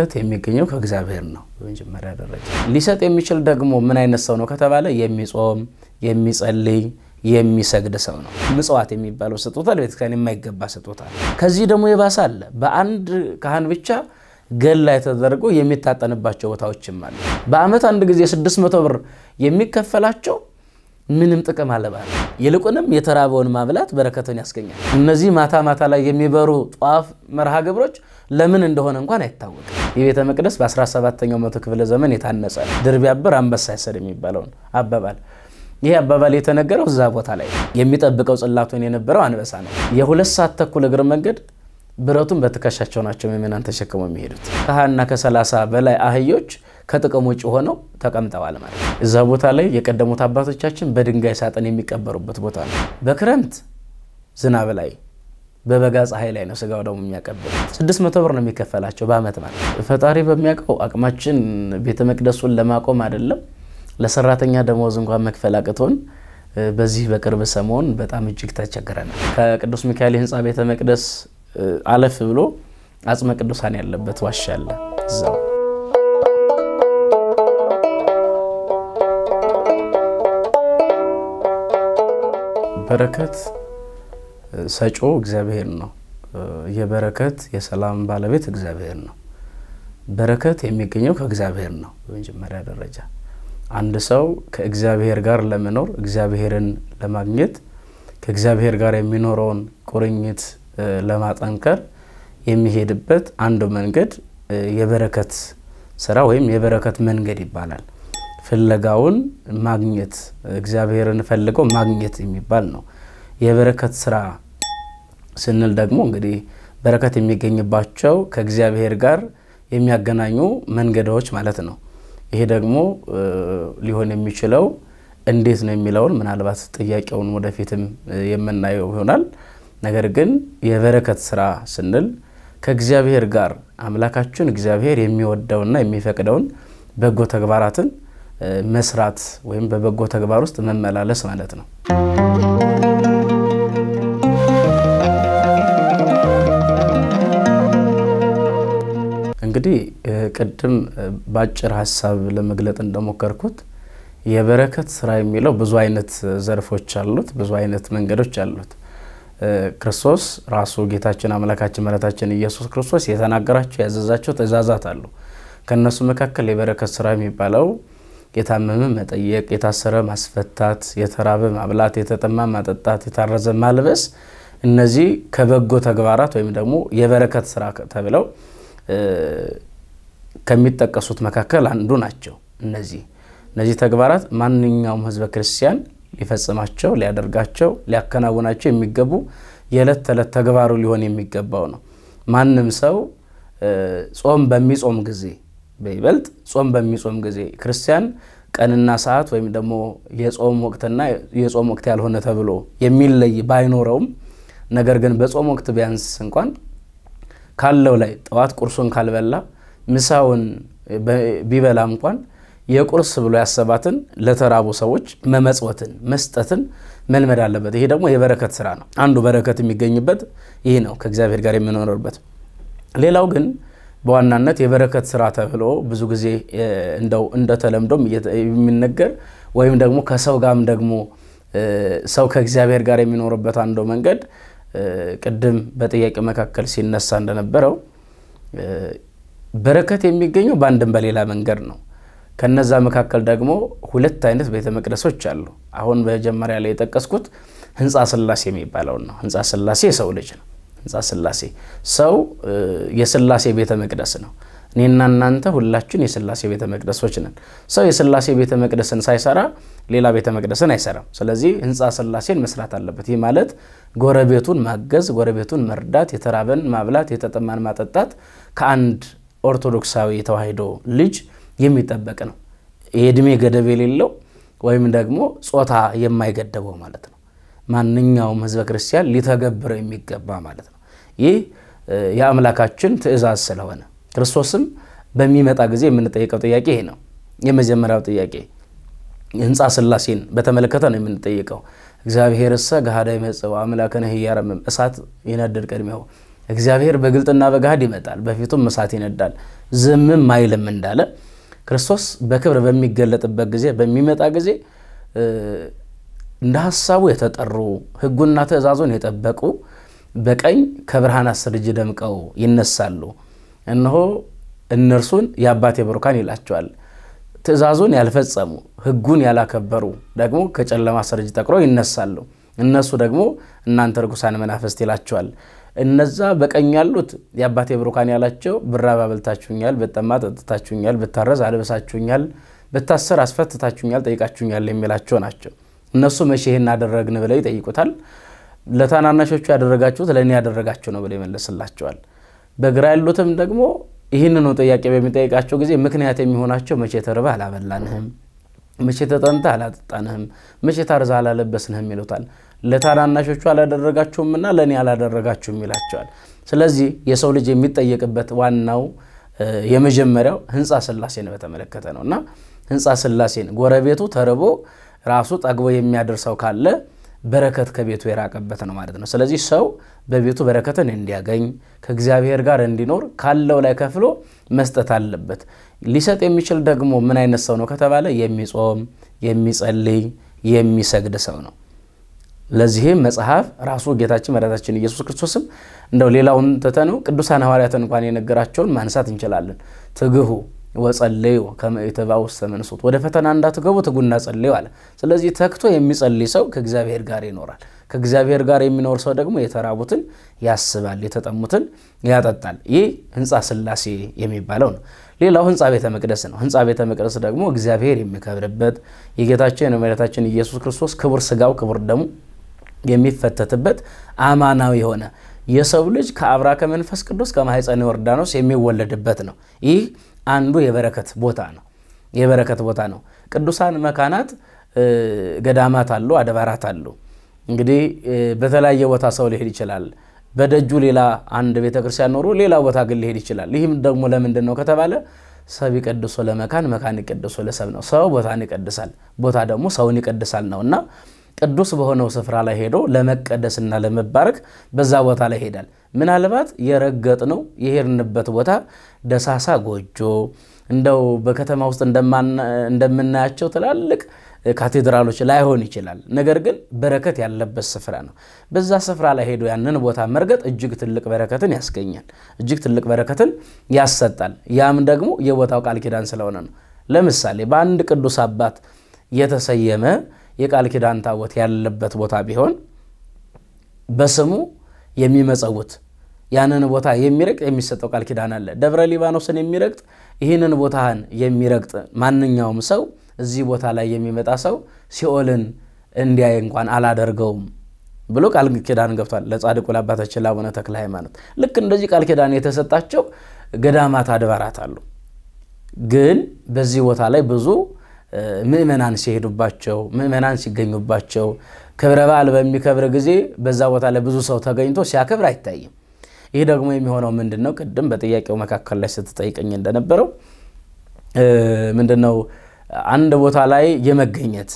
በረከት የሚገኘው ከእግዚአብሔር ነው በመጀመሪያ ደረጃ። ሊሰጥ የሚችል ደግሞ ምን አይነት ሰው ነው ከተባለ የሚጾም፣ የሚጸልይ፣ የሚሰግድ ሰው ነው። ምጽዋት የሚባለው ስጦታ ቤተክርስቲያን የማይገባ ስጦታ ከዚህ ደግሞ የባሰ አለ። በአንድ ካህን ብቻ ገላ ተደርጎ የሚታጠንባቸው ቦታዎችም አለ። በአመት አንድ ጊዜ 600 ብር የሚከፈላቸው ምንም ጥቅም አለባል። ይልቁንም የተራበውን ማብላት በረከትን ያስገኛል። እነዚህ ማታ ማታ ላይ የሚበሩ ጠዋፍ መርሃ ግብሮች ለምን እንደሆነ እንኳን አይታወቅም። የቤተ መቅደስ በ17ኛው መቶ ክፍለ ዘመን የታነጸ ድር ቢያብር አንበሳ ይሰድ የሚባለውን አባባል ይህ አባባል የተነገረው እዛ ቦታ ላይ የሚጠብቀው ጽላቱን የነበረው አንበሳ ነው። የሁለት ሰዓት ተኩል እግር መንገድ ብረቱን በትከሻቸው ናቸው ምዕመናን ተሸክሞ የሚሄዱት ከሀና ከሰላሳ በላይ አህዮች ከጥቅም ውጭ ሆነው ተቀምጠዋል ማለት ነው። እዛ ቦታ ላይ የቀደሙት አባቶቻችን በድንጋይ ሳጥን የሚቀበሩበት ቦታ ነው። በክረምት ዝናብ ላይ በበጋ ፀሐይ ላይ ነው ስጋው ደግሞ የሚያቀብል። ስድስት መቶ ብር ነው የሚከፈላቸው በአመት ማለት ነው። ፈጣሪ በሚያውቀው አቅማችን ቤተ መቅደሱን ለማቆም አይደለም ለሰራተኛ ደሞዝ እንኳን መክፈል አቅቶን በዚህ በቅርብ ሰሞን በጣም እጅግ ተቸግረናል። ከቅዱስ ሚካኤል ህንፃ ቤተ መቅደስ አለፍ ብሎ አጽመ ቅዱሳን ያለበት ዋሻ አለ እዛው በረከት ሰጮ እግዚአብሔር ነው። የበረከት የሰላም ባለቤት እግዚአብሔር ነው። በረከት የሚገኘው ከእግዚአብሔር ነው በመጀመሪያ ደረጃ። አንድ ሰው ከእግዚአብሔር ጋር ለመኖር እግዚአብሔርን ለማግኘት ከእግዚአብሔር ጋር የሚኖረውን ቁርኝት ለማጠንከር የሚሄድበት አንዱ መንገድ የበረከት ስራ ወይም የበረከት መንገድ ይባላል። ፍለጋውን ማግኘት እግዚአብሔርን ፈልገው ማግኘት የሚባል ነው። የበረከት ስራ ስንል ደግሞ እንግዲህ በረከት የሚገኝባቸው ከእግዚአብሔር ጋር የሚያገናኙ መንገዶች ማለት ነው። ይሄ ደግሞ ሊሆን የሚችለው እንዴት ነው የሚለውን ምናልባት ጥያቄውን ወደፊትም የምናየው ይሆናል። ነገር ግን የበረከት ስራ ስንል ከእግዚአብሔር ጋር አምላካችን እግዚአብሔር የሚወደውና የሚፈቅደውን በጎ ተግባራትን መስራት ወይም በበጎ ተግባር ውስጥ መመላለስ ማለት ነው። እንግዲህ ቅድም በአጭር ሀሳብ ለመግለጥ እንደሞከርኩት የበረከት ስራ የሚለው ብዙ አይነት ዘርፎች አሉት፣ ብዙ አይነት መንገዶች አሉት። ክርስቶስ ራሱ ጌታችን አምላካችን መረታችን ኢየሱስ ክርስቶስ የተናገራቸው ያዘዛቸው ትእዛዛት አሉ። ከእነሱ መካከል የበረከት ስራ የሚባለው የታመመ መጠየቅ፣ የታሰረ ማስፈታት፣ የተራበ ማብላት፣ የተጠማ ማጠጣት፣ የታረዘ ማልበስ እነዚህ ከበጎ ተግባራት ወይም ደግሞ የበረከት ስራ ተብለው ከሚጠቀሱት መካከል አንዱ ናቸው። እነዚህ እነዚህ ተግባራት ማንኛውም ህዝበ ክርስቲያን ሊፈጽማቸው፣ ሊያደርጋቸው፣ ሊያከናውናቸው የሚገቡ የዕለት ተዕለት ተግባሩ ሊሆን የሚገባው ነው። ማንም ሰው ጾም በሚጾም ጊዜ በይበልጥ ጾም በሚጾም ጊዜ ክርስቲያን ቀንና ሰዓት ወይም ደግሞ የጾም ወቅትና የጾም ወቅት ያልሆነ ተብሎ የሚለይ ባይኖረውም ነገር ግን በጾም ወቅት ቢያንስ እንኳን ካለው ላይ ጠዋት ቁርሱን ካልበላ ምሳውን ቢበላ እንኳን የቁርስ ብሎ ያሰባትን ለተራቡ ሰዎች መመጽወትን መስጠትን መልመድ አለበት። ይሄ ደግሞ የበረከት ስራ ነው። አንዱ በረከት የሚገኝበት ይህ ነው፣ ከእግዚአብሔር ጋር የምንኖርበት ሌላው ግን በዋናነት የበረከት ስራ ተብሎ ብዙ ጊዜ እንደው እንደተለምዶም የሚነገር ወይም ደግሞ ከሰው ጋርም ደግሞ ሰው ከእግዚአብሔር ጋር የሚኖርበት አንደው መንገድ ቅድም በጥያቄ መካከል ሲነሳ እንደነበረው በረከት የሚገኘው በአንድም በሌላ መንገድ ነው። ከነዛ መካከል ደግሞ ሁለት አይነት ቤተ መቅደሶች አሉ። አሁን መጀመሪያ ላይ የጠቀስኩት ህንፃ ስላሴ የሚባለውን ነው። ህንፃ ስላሴ የሰው ልጅ ነው። ህንፃ ስላሴ ሰው የስላሴ ቤተ መቅደስ ነው። እኔና እናንተ ሁላችን የስላሴ ቤተ መቅደሶች ነን። ሰው የስላሴ ቤተ መቅደስን ሳይሰራ ሌላ ቤተ መቅደስን አይሰራም። ስለዚህ ህንፃ ስላሴን መስራት አለበት። ይህ ማለት ጎረቤቱን ማገዝ፣ ጎረቤቱን መርዳት፣ የተራበን ማብላት፣ የተጠማን ማጠጣት ከአንድ ኦርቶዶክሳዊ ተዋሕዶ ልጅ የሚጠበቅ ነው። የእድሜ ገደብ የሌለው ወይም ደግሞ ጾታ የማይገደበው ማለት ነው። ማንኛውም ህዝበ ክርስቲያን ሊተገብረው የሚገባ ማለት ነው። ይህ የአምላካችን ትእዛዝ ስለሆነ ክርስቶስም በሚመጣ ጊዜ የምንጠይቀው ጥያቄ ይሄ ነው። የመጀመሪያው ጥያቄ ህንፃ ስላሴን በተመለከተ ነው የምንጠይቀው። እግዚአብሔር እሰ ገሃዳ ይመጽእ አምላከነ ህያረምም እሳት ይነድድ ቅድሜው እግዚአብሔር በግልጥና በገሃድ ይመጣል፣ በፊቱም እሳት ይነዳል፣ ዝምም አይልም እንዳለ ክርስቶስ በክብር በሚገለጥበት ጊዜ በሚመጣ ጊዜ እንደ ሀሳቡ የተጠሩ ህጉና ትእዛዙን የጠበቁ በቀኝ ከብርሃናት ስርጅ ደምቀው ይነሳሉ። እነሆ እነርሱን የአባቴ ብሩካን ይላቸዋል። ትእዛዙን ያልፈጸሙ ህጉን ያላከበሩ ደግሞ ከጨለማ ስርጅ ጠቅሮ ይነሳሉ። እነሱ ደግሞ እናንተ ርኩሳን መናፍስት ይላቸዋል። እነዛ በቀኝ ያሉት የአባቴ ብሩካን ያላቸው ብራብ አብልታችሁኛል፣ ብጠማ ጠጥታችሁኛል፣ ብታረዝ አልብሳችሁኛል፣ ብታሰር አስፈትታችሁኛል፣ ጠይቃችሁኛል የሚላቸው ናቸው። እነሱ መቼ ይሄን አደረግን ብለው ይጠይቁታል። ለታናናሾቹ ያደረጋችሁት ለእኔ ያደረጋችሁ ነው ብለው ይመልስላቸዋል። በግራ ያሉትም ደግሞ ነው ጥያቄ በሚጠይቃቸው ጊዜ ምክንያት የሚሆናቸው መቼ ተርበህ አላበላንህም፣ መቼ ተጠምተህ አላጠጣንህም፣ መቼ ታርዘህ አላለበስንህም ይሉታል። ለታናናሾቹ አላደረጋችሁምና ለእኔ አላደረጋችሁም ይላቸዋል። ስለዚህ የሰው ልጅ የሚጠየቅበት ዋናው የመጀመሪያው ሕንፃ ስላሴን በተመለከተ ነው እና ሕንፃ ስላሴን ጎረቤቱ ተርቦ ራሱ ጠግቦ የሚያደርሰው ካለ በረከት ከቤቱ የራቀበት ነው ማለት ነው። ስለዚህ ሰው በቤቱ በረከትን እንዲያገኝ ከእግዚአብሔር ጋር እንዲኖር ካለው ላይ ከፍሎ መስጠት አለበት። ሊሰጥ የሚችል ደግሞ ምን አይነት ሰው ነው ከተባለ የሚጾም፣ የሚጸልይ፣ የሚሰግድ ሰው ነው። ለዚህም መጽሐፍ ራሱ ጌታችን መድኃኒታችን ኢየሱስ ክርስቶስም እንደው ሌላውን ትተነው ቅዱሳን ሐዋርያትን እንኳን የነገራቸውን ማንሳት እንችላለን። ትግሁ ወጸለዩ ከመ ይትባው ውስተ መንሱት ወደ ፈተና እንዳትገቡ ትጉና ጸልዩ አለ። ስለዚህ ተክቶ የሚጸልይ ሰው ከእግዚአብሔር ጋር ይኖራል። ከእግዚአብሔር ጋር የሚኖር ሰው ደግሞ የተራቡትን ያስባል፣ የተጠሙትን ያጠጣል። ይህ ህንፃ ስላሴ የሚባለው ነው። ሌላው ህንፃ ቤተ መቅደስ ነው። ህንፃ ቤተ መቅደስ ደግሞ እግዚአብሔር የሚከብርበት የጌታችን የመድኃኒታችን ኢየሱስ ክርስቶስ ክቡር ስጋው ክቡር ደሙ የሚፈተትበት አማናዊ የሆነ የሰው ልጅ ከአብራከ መንፈስ ቅዱስ ከማህፀነ ዮርዳኖስ የሚወለድበት ነው። ይህ አንዱ የበረከት ቦታ ነው። የበረከት ቦታ ነው። ቅዱሳን መካናት ገዳማት አሉ፣ አድባራት አሉ። እንግዲህ በተለያየ ቦታ ሰው ሊሄድ ይችላል። በደጁ ሌላ አንድ ክርስቲያን ኖሮ ሌላ ቦታ ግን ሊሄድ ይችላል። ይህም ደግሞ ለምንድን ነው ከተባለ ሰብ ይቀድሶ ለመካን መካን ይቀድሶ ለሰብ ነው። ሰው ቦታን ይቀድሳል፣ ቦታ ደግሞ ሰውን ይቀድሳል ነው እና ቅዱስ በሆነው ስፍራ ላይ ሄዶ ለመቀደስና ለመባረክ በዛ ቦታ ላይ ይሄዳል። ምናልባት የረገጥ ነው የሄድንበት ቦታ ደሳሳ ጎጆ እንደው በከተማ ውስጥ እንደምናያቸው ትላልቅ ካቴድራሎች ላይሆን ይችላል። ነገር ግን በረከት ያለበት ስፍራ ነው። በዛ ስፍራ ላይ ሄዶ ያንን ቦታ መርገጥ እጅግ ትልቅ በረከትን ያስገኛል፣ እጅግ ትልቅ በረከትን ያሰጣል። ያም ደግሞ የቦታው ቃል ኪዳን ስለሆነ ነው። ለምሳሌ በአንድ ቅዱስ አባት የተሰየመ የቃል ኪዳን ታቦት ያለበት ቦታ ቢሆን በስሙ የሚመጸውት ያንን ቦታ የሚረግጥ የሚሰጠው ቃል ኪዳን አለ። ደብረ ሊባኖስን የሚረግጥ ይህንን ቦታህን የሚረግጥ ማንኛውም ሰው እዚህ ቦታ ላይ የሚመጣ ሰው ሲኦልን እንዲያይ እንኳን አላደርገውም ብሎ ቃል ኪዳን ገብቷል ለጻድቁ ለአባታችን ለአቡነ ተክለ ሃይማኖት። ልክ እንደዚህ ቃል ኪዳን የተሰጣቸው ገዳማት አድባራት አሉ። ግን በዚህ ቦታ ላይ ብዙ ምእመናን ሲሄዱባቸው፣ ምእመናን ሲገኙባቸው፣ ክብረ በዓል በሚከብር ጊዜ በዛ ቦታ ላይ ብዙ ሰው ተገኝቶ ሲያከብር አይታይም። ይህ ደግሞ የሚሆነው ምንድን ነው? ቅድም በጥያቄው መካከል ላይ ስትጠይቀኝ እንደነበረው ምንድነው አንድ ቦታ ላይ የመገኘት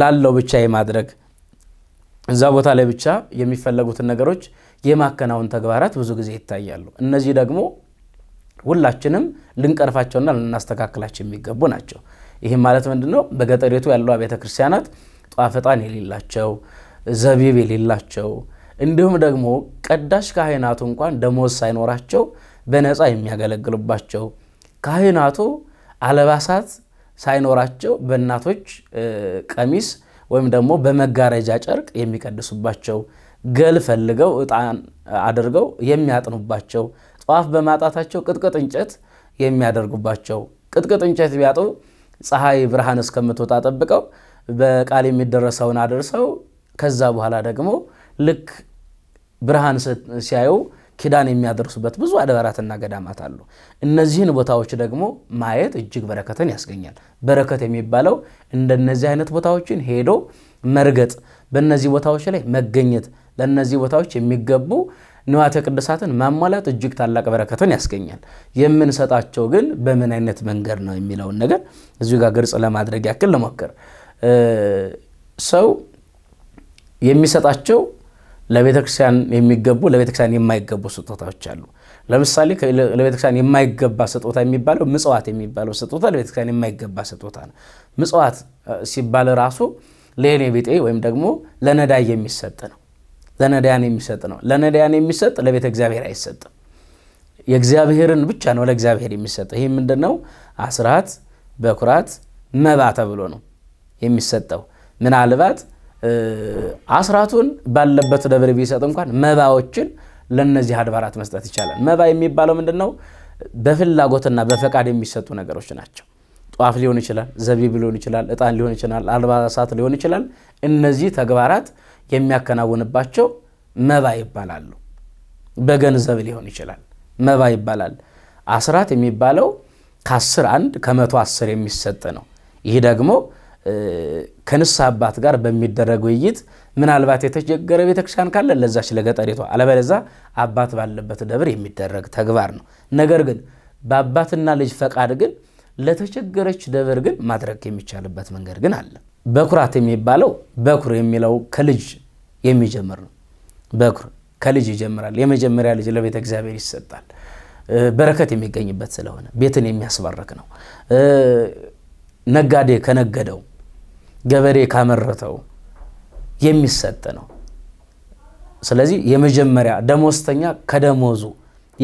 ላለው ብቻ የማድረግ እዛ ቦታ ላይ ብቻ የሚፈለጉትን ነገሮች የማከናወን ተግባራት ብዙ ጊዜ ይታያሉ። እነዚህ ደግሞ ሁላችንም ልንቀርፋቸውና ልናስተካክላቸው የሚገቡ ናቸው። ይህም ማለት ምንድን ነው? በገጠሪቱ ያሉ አብያተ ክርስቲያናት ጧፈጣን የሌላቸው፣ ዘቢብ የሌላቸው እንዲሁም ደግሞ ቀዳሽ ካህናቱ እንኳን ደሞዝ ሳይኖራቸው በነፃ የሚያገለግሉባቸው ካህናቱ አለባሳት ሳይኖራቸው በእናቶች ቀሚስ ወይም ደግሞ በመጋረጃ ጨርቅ የሚቀድሱባቸው ገል ፈልገው ዕጣን አድርገው የሚያጥኑባቸው ጠዋፍ በማጣታቸው ቅጥቅጥ እንጨት የሚያደርጉባቸው ቅጥቅጥ እንጨት ቢያጡ ፀሐይ ብርሃን እስከምትወጣ ጠብቀው በቃል የሚደረሰውን አደርሰው ከዛ በኋላ ደግሞ ልክ ብርሃን ሲያዩ ኪዳን የሚያደርሱበት ብዙ አድባራትና ገዳማት አሉ። እነዚህን ቦታዎች ደግሞ ማየት እጅግ በረከትን ያስገኛል። በረከት የሚባለው እንደነዚህ አይነት ቦታዎችን ሄዶ መርገጥ፣ በእነዚህ ቦታዎች ላይ መገኘት፣ ለእነዚህ ቦታዎች የሚገቡ ንዋተ ቅድሳትን ማሟላት እጅግ ታላቅ በረከትን ያስገኛል። የምንሰጣቸው ግን በምን አይነት መንገድ ነው የሚለውን ነገር እዚሁ ጋር ግልጽ ለማድረግ ያክል ልሞክር። ሰው የሚሰጣቸው ለቤተክርስቲያን የሚገቡ ለቤተክርስቲያን የማይገቡ ስጦታዎች አሉ። ለምሳሌ ለቤተክርስቲያን የማይገባ ስጦታ የሚባለው ምጽዋት የሚባለው ስጦታ ለቤተክርስቲያን የማይገባ ስጦታ ነው። ምጽዋት ሲባል ራሱ ለእኔ ቢጤ ወይም ደግሞ ለነዳይ የሚሰጥ ነው። ለነዳያን የሚሰጥ ነው። ለነዳያን የሚሰጥ ለቤተ እግዚአብሔር አይሰጥም። የእግዚአብሔርን ብቻ ነው ለእግዚአብሔር የሚሰጥ። ይህ ምንድን ነው? አስራት፣ በኩራት፣ መባ ተብሎ ነው የሚሰጠው። ምናልባት አስራቱን ባለበት ደብር ቢሰጥ እንኳን መባዎችን ለነዚህ አድባራት መስጠት ይቻላል። መባ የሚባለው ምንድን ነው? በፍላጎትና በፈቃድ የሚሰጡ ነገሮች ናቸው። ጧፍ ሊሆን ይችላል፣ ዘቢብ ሊሆን ይችላል፣ እጣን ሊሆን ይችላል፣ አልባሳት ሊሆን ይችላል። እነዚህ ተግባራት የሚያከናውንባቸው መባ ይባላሉ። በገንዘብ ሊሆን ይችላል፣ መባ ይባላል። አስራት የሚባለው ከአስር አንድ ከመቶ አስር የሚሰጥ ነው። ይህ ደግሞ ከንስሐ አባት ጋር በሚደረግ ውይይት ምናልባት የተቸገረ ቤተክርስቲያን ካለ ለዛች ለገጠሪቷ፣ አለበለዛ አባት ባለበት ደብር የሚደረግ ተግባር ነው። ነገር ግን በአባትና ልጅ ፈቃድ ግን ለተቸገረች ደብር ግን ማድረግ የሚቻልበት መንገድ ግን አለ። በኩራት የሚባለው በኩር የሚለው ከልጅ የሚጀምር ነው። በኩር ከልጅ ይጀምራል። የመጀመሪያ ልጅ ለቤተ እግዚአብሔር ይሰጣል። በረከት የሚገኝበት ስለሆነ ቤትን የሚያስባርክ ነው። ነጋዴ ከነገደው፣ ገበሬ ካመረተው የሚሰጥ ነው። ስለዚህ የመጀመሪያ ደሞዝተኛ ከደሞዙ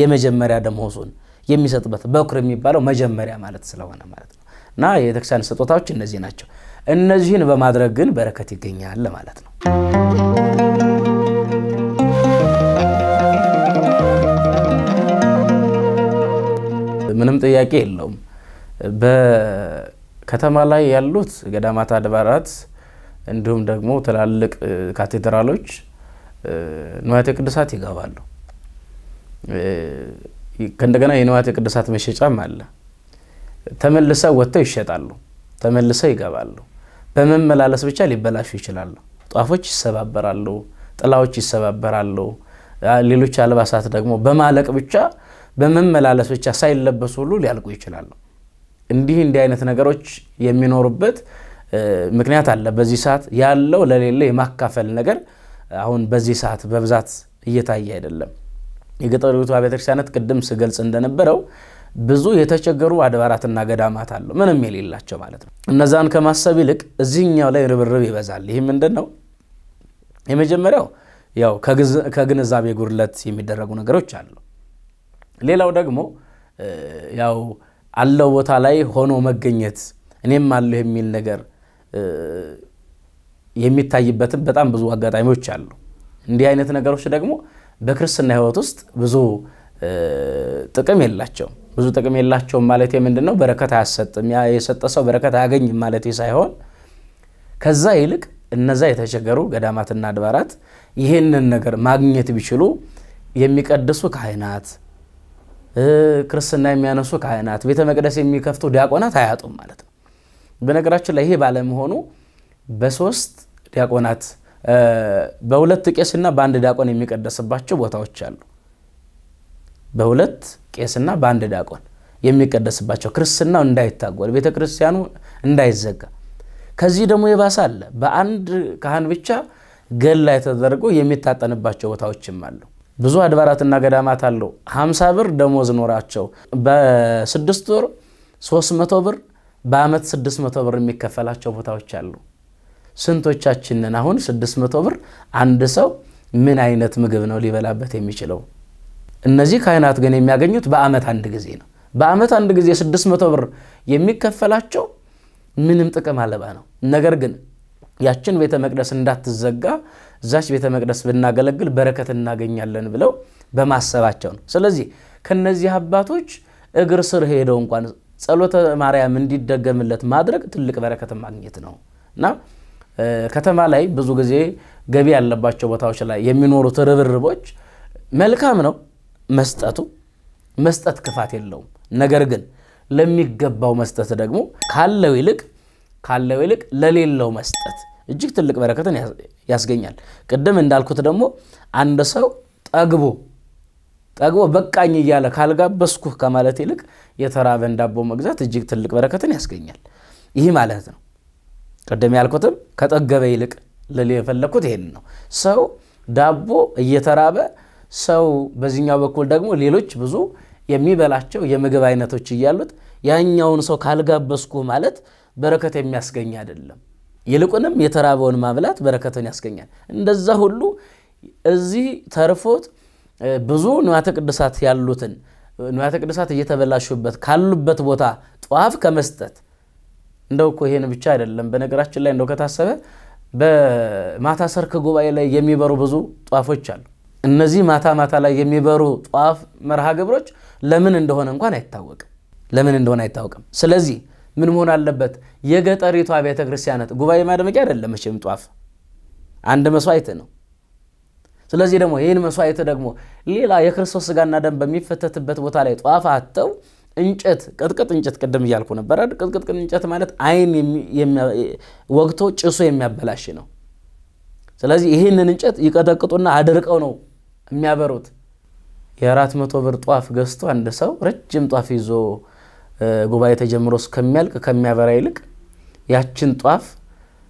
የመጀመሪያ ደሞዙን የሚሰጥበት በኩር የሚባለው መጀመሪያ ማለት ስለሆነ ማለት ነው እና የቤተክርስቲያን ስጦታዎች እነዚህ ናቸው። እነዚህን በማድረግ ግን በረከት ይገኛል ማለት ነው። ምንም ጥያቄ የለውም። በከተማ ላይ ያሉት ገዳማት፣ አድባራት እንዲሁም ደግሞ ትላልቅ ካቴድራሎች ንዋያተ ቅዱሳት ይገባሉ። ከእንደገና የንዋያተ ቅዱሳት መሸጫም አለ። ተመልሰው ወጥተው ይሸጣሉ፣ ተመልሰው ይገባሉ። በመመላለስ ብቻ ሊበላሹ ይችላሉ። ጧፎች ይሰባበራሉ፣ ጥላዎች ይሰባበራሉ። ሌሎች አልባሳት ደግሞ በማለቅ ብቻ በመመላለስ ብቻ ሳይለበሱ ሁሉ ሊያልቁ ይችላሉ። እንዲህ እንዲህ አይነት ነገሮች የሚኖሩበት ምክንያት አለ። በዚህ ሰዓት ያለው ለሌለ የማካፈል ነገር አሁን በዚህ ሰዓት በብዛት እየታየ አይደለም። የገጠሪቱ ቤተክርስቲያናት ቅድም ስገልጽ እንደነበረው ብዙ የተቸገሩ አድባራትና ገዳማት አሉ፣ ምንም የሌላቸው ማለት ነው። እነዛን ከማሰብ ይልቅ እዚህኛው ላይ ርብርብ ይበዛል። ይህ ምንድን ነው? የመጀመሪያው ያው ከግንዛቤ ጉድለት የሚደረጉ ነገሮች አሉ። ሌላው ደግሞ ያው አለው ቦታ ላይ ሆኖ መገኘት እኔም አለሁ የሚል ነገር የሚታይበትም በጣም ብዙ አጋጣሚዎች አሉ። እንዲህ አይነት ነገሮች ደግሞ በክርስትና ሕይወት ውስጥ ብዙ ጥቅም የላቸው ብዙ ጥቅም የላቸውም ማለት ምንድን ነው? በረከት አያሰጥም፣ የሰጠ ሰው በረከት አያገኝም ማለት ሳይሆን ከዛ ይልቅ እነዛ የተቸገሩ ገዳማትና አድባራት ይህንን ነገር ማግኘት ቢችሉ የሚቀድሱ ካህናት ክርስትና የሚያነሱ ካህናት፣ ቤተ መቅደስ የሚከፍቱ ዲያቆናት አያጡም ማለት ነው። በነገራችን ላይ ይሄ ባለመሆኑ በሶስት ዲያቆናት በሁለት ቄስና በአንድ ዲያቆን የሚቀደስባቸው ቦታዎች አሉ። በሁለት ቄስና በአንድ ዲያቆን የሚቀደስባቸው ክርስትናው እንዳይታጎል ቤተ ክርስቲያኑ እንዳይዘጋ። ከዚህ ደግሞ የባሰ አለ። በአንድ ካህን ብቻ ገላይ ተደርጎ የሚታጠንባቸው ቦታዎችም አሉ። ብዙ አድባራትና ገዳማት አሉ። 50 ብር ደሞዝ ኖራቸው በስድስት ወር 300 ብር በአመት 600 ብር የሚከፈላቸው ቦታዎች አሉ። ስንቶቻችንን አሁን 600 ብር አንድ ሰው ምን አይነት ምግብ ነው ሊበላበት የሚችለው? እነዚህ ካህናት ግን የሚያገኙት በአመት አንድ ጊዜ ነው። በአመት አንድ ጊዜ 600 ብር የሚከፈላቸው ምንም ጥቅም አልባ ነው። ነገር ግን ያችን ቤተ መቅደስ እንዳትዘጋ እዛች ቤተ መቅደስ ብናገለግል በረከት እናገኛለን ብለው በማሰባቸው ነው። ስለዚህ ከነዚህ አባቶች እግር ስር ሄደው እንኳን ጸሎተ ማርያም እንዲደገምለት ማድረግ ትልቅ በረከት ማግኘት ነው እና ከተማ ላይ ብዙ ጊዜ ገቢ ያለባቸው ቦታዎች ላይ የሚኖሩት ርብርቦች መልካም ነው መስጠቱ፣ መስጠት ክፋት የለውም። ነገር ግን ለሚገባው መስጠት ደግሞ ካለው ይልቅ ካለው ይልቅ ለሌለው መስጠት እጅግ ትልቅ በረከትን ያስገኛል። ቅድም እንዳልኩት ደግሞ አንድ ሰው ጠግቦ ጠግቦ በቃኝ እያለ ካልጋበዝኩህ ከማለት ይልቅ የተራበን ዳቦ መግዛት እጅግ ትልቅ በረከትን ያስገኛል። ይህ ማለት ነው። ቅድም ያልኩትም ከጠገበ ይልቅ ልል የፈለግኩት ይሄን ነው። ሰው ዳቦ እየተራበ ሰው በዚህኛው በኩል ደግሞ ሌሎች ብዙ የሚበላቸው የምግብ አይነቶች እያሉት ያኛውን ሰው ካልጋበዝኩህ ማለት በረከት የሚያስገኝ አይደለም። ይልቁንም የተራበውን ማብላት በረከትን ያስገኛል። እንደዛ ሁሉ እዚህ ተርፎት ብዙ ንዋያተ ቅድሳት ያሉትን ንዋያተ ቅድሳት እየተበላሹበት ካሉበት ቦታ ጧፍ ከመስጠት እንደው እኮ ይሄን ብቻ አይደለም። በነገራችን ላይ እንደው ከታሰበ በማታ ሰርክ ጉባኤ ላይ የሚበሩ ብዙ ጧፎች አሉ። እነዚህ ማታ ማታ ላይ የሚበሩ ጧፍ መርሃ ግብሮች ለምን እንደሆነ እንኳን አይታወቅም፣ ለምን እንደሆነ አይታወቅም። ስለዚህ ምን መሆን አለበት? የገጠሪቷ ቤተ ክርስቲያናት ጉባኤ ማድመቂያ አይደለም መቼም ጧፍ አንድ መስዋዕት ነው። ስለዚህ ደግሞ ይህን መስዋዕት ደግሞ ሌላ የክርስቶስ ስጋና ደም በሚፈተትበት ቦታ ላይ ጧፍ አተው እንጨት ቅጥቅጥ እንጨት ቅድም እያልኩ ነበር። ቅጥቅጥ እንጨት ማለት አይን ወግቶ ጭሶ የሚያበላሽ ነው። ስለዚህ ይህንን እንጨት ይቀጠቅጡና አድርቀው ነው የሚያበሩት። የአራት መቶ ብር ጧፍ ገዝቶ አንድ ሰው ረጅም ጧፍ ይዞ ጉባኤ ተጀምሮ እስከሚያልቅ ከሚያበራ ይልቅ ያችን ጧፍ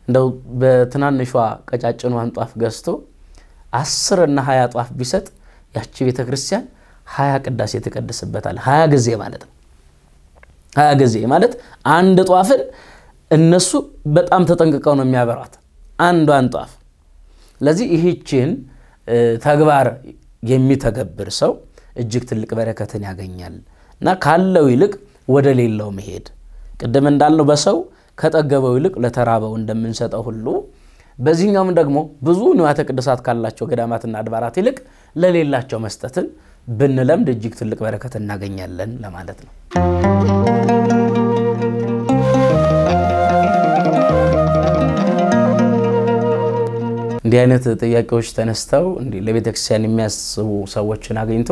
እንደው በትናንሿ ቀጫጭኗን ጧፍ ገዝቶ አስር እና ሀያ ጧፍ ቢሰጥ ያቺ ቤተ ክርስቲያን ሀያ ቅዳሴ ትቀድስበታል። ሀያ ጊዜ ማለት ነው። ሀያ ጊዜ ማለት አንድ ጧፍን እነሱ በጣም ተጠንቅቀው ነው የሚያበሯት አንዷን ጧፍ። ለዚህ ይህችን ተግባር የሚተገብር ሰው እጅግ ትልቅ በረከትን ያገኛል እና ካለው ይልቅ ወደ ሌለው መሄድ ቅድም እንዳልነው በሰው ከጠገበው ይልቅ ለተራበው እንደምንሰጠው ሁሉ በዚህኛውም ደግሞ ብዙ ንዋያተ ቅድሳት ካላቸው ገዳማትና አድባራት ይልቅ ለሌላቸው መስጠትን ብንለምድ እጅግ ትልቅ በረከት እናገኛለን ለማለት ነው። እንዲህ አይነት ጥያቄዎች ተነስተው እንዲህ ለቤተክርስቲያን የሚያስቡ ሰዎችን አግኝቶ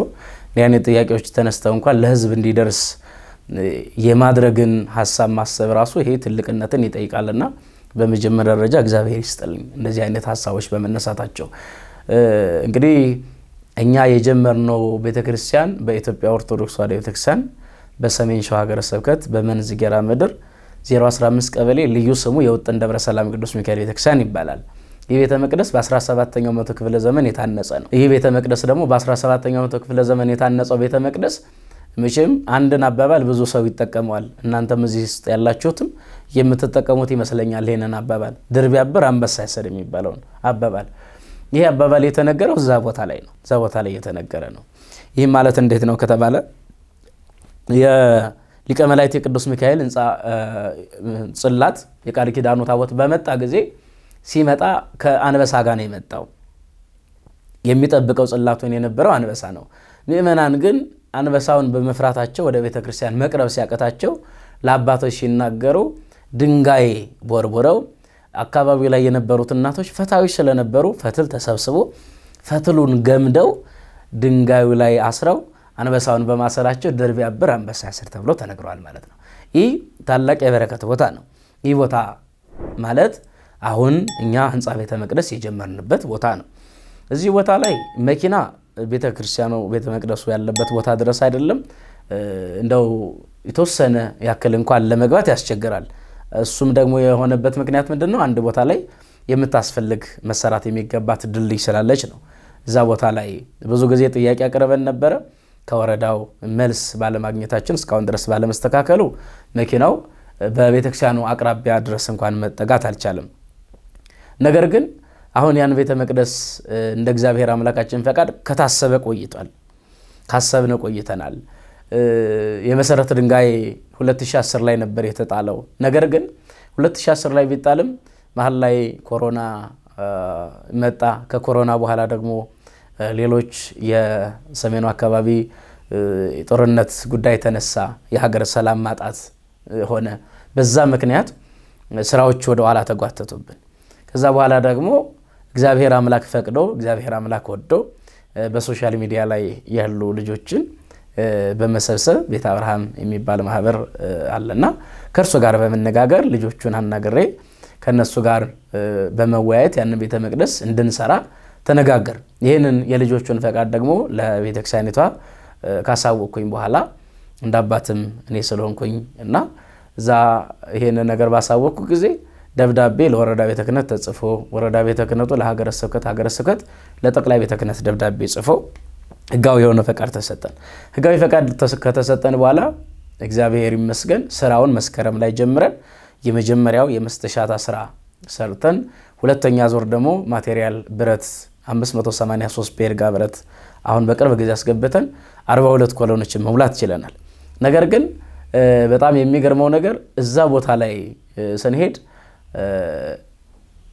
እንዲህ አይነት ጥያቄዎች ተነስተው እንኳን ለሕዝብ እንዲደርስ የማድረግን ሀሳብ ማሰብ ራሱ ይሄ ትልቅነትን ይጠይቃልና በመጀመሪያ ደረጃ እግዚአብሔር ይስጥልኝ እንደዚህ አይነት ሀሳቦች በመነሳታቸው እንግዲህ እኛ የጀመርነው ቤተክርስቲያን በኢትዮጵያ ኦርቶዶክስ ተዋሕዶ ቤተክርስቲያን በሰሜን ሸዋ ሀገረ ስብከት በመንዝጌራ ምድር 015 ቀበሌ ልዩ ስሙ የውጥን ደብረ ሰላም ቅዱስ ሚካኤል ቤተክርስቲያን ይባላል። ይህ ቤተ መቅደስ በ17ኛው መቶ ክፍለ ዘመን የታነጸ ነው። ይህ ቤተ መቅደስ ደግሞ በ17ኛው መቶ ክፍለ ዘመን የታነጸው ቤተ መቅደስ መቼም አንድን አባባል ብዙ ሰው ይጠቀመዋል። እናንተም እዚህ ውስጥ ያላችሁትም የምትጠቀሙት ይመስለኛል። ይህንን አባባል ድር ቢያብር አንበሳ ያሰድ የሚባለውን አባባል ይህ አባባል የተነገረው እዛ ቦታ ላይ ነው። እዛ ቦታ ላይ የተነገረ ነው። ይህ ማለት እንዴት ነው ከተባለ የሊቀ መላእክት የቅዱስ ሚካኤል ህንፃ ጽላት የቃል ኪዳኑ ታቦት በመጣ ጊዜ ሲመጣ ከአንበሳ ጋር ነው የመጣው። የሚጠብቀው ጽላቱን የነበረው አንበሳ ነው። ምእመናን ግን አንበሳውን በመፍራታቸው ወደ ቤተ ክርስቲያን መቅረብ ሲያቀታቸው ለአባቶች ሲናገሩ ድንጋይ ቦርቡረው አካባቢው ላይ የነበሩት እናቶች ፈታዎች ስለነበሩ ፈትል ተሰብስቦ ፈትሉን ገምደው ድንጋዩ ላይ አስረው አንበሳውን በማሰራቸው ደርቢ ያብር አንበሳ ያስር ተብሎ ተነግሯል ማለት ነው። ይህ ታላቅ የበረከት ቦታ ነው። ይህ ቦታ ማለት አሁን እኛ ህንፃ ቤተ መቅደስ የጀመርንበት ቦታ ነው። እዚህ ቦታ ላይ መኪና ቤተ ክርስቲያኑ ቤተ መቅደሱ ያለበት ቦታ ድረስ አይደለም እንደው የተወሰነ ያክል እንኳን ለመግባት ያስቸግራል። እሱም ደግሞ የሆነበት ምክንያት ምንድን ነው? አንድ ቦታ ላይ የምታስፈልግ መሰራት የሚገባት ድልድይ ስላለች ነው። እዛ ቦታ ላይ ብዙ ጊዜ ጥያቄ አቅርበን ነበረ። ከወረዳው መልስ ባለማግኘታችን እስካሁን ድረስ ባለመስተካከሉ መኪናው በቤተክርስቲያኑ አቅራቢያ ድረስ እንኳን መጠጋት አልቻለም። ነገር ግን አሁን ያን ቤተ መቅደስ እንደ እግዚአብሔር አምላካችን ፈቃድ ከታሰበ ቆይቷል። ካሰብነ ቆይተናል። የመሰረተ ድንጋይ 2010 ላይ ነበር የተጣለው። ነገር ግን 2010 ላይ ቢጣልም መሀል ላይ ኮሮና መጣ። ከኮሮና በኋላ ደግሞ ሌሎች የሰሜኑ አካባቢ የጦርነት ጉዳይ ተነሳ። የሀገር ሰላም ማጣት ሆነ። በዛ ምክንያት ስራዎች ወደ ኋላ ተጓተቱብን። ከዛ በኋላ ደግሞ እግዚአብሔር አምላክ ፈቅዶ እግዚአብሔር አምላክ ወዶ በሶሻል ሚዲያ ላይ ያሉ ልጆችን በመሰብሰብ ቤተ አብርሃም የሚባል ማህበር አለና ከእርሱ ጋር በመነጋገር ልጆቹን አናግሬ ከእነሱ ጋር በመወያየት ያንን ቤተ መቅደስ እንድንሰራ ተነጋገር። ይህንን የልጆቹን ፈቃድ ደግሞ ለቤተክርስቲያኒቷ ካሳወቅኩኝ በኋላ እንደ አባትም እኔ ስለሆንኩኝ እና እዛ ይህንን ነገር ባሳወቅኩ ጊዜ ደብዳቤ ለወረዳ ቤተ ክህነት ተጽፎ ወረዳ ቤተ ክህነቱ ለሀገረ ስብከት፣ ሀገረ ስብከት ለጠቅላይ ቤተ ክህነት ደብዳቤ ጽፎ ህጋዊ የሆነ ፈቃድ ተሰጠን። ህጋዊ ፈቃድ ከተሰጠን በኋላ እግዚአብሔር ይመስገን ስራውን መስከረም ላይ ጀምረን የመጀመሪያው የመስተሻታ ስራ ሰርተን ሁለተኛ ዞር ደግሞ ማቴሪያል ብረት 583 ቤርጋ ብረት አሁን በቅርብ ጊዜ አስገብተን 42 ኮሎኖችን መሙላት ችለናል። ነገር ግን በጣም የሚገርመው ነገር እዛ ቦታ ላይ ስንሄድ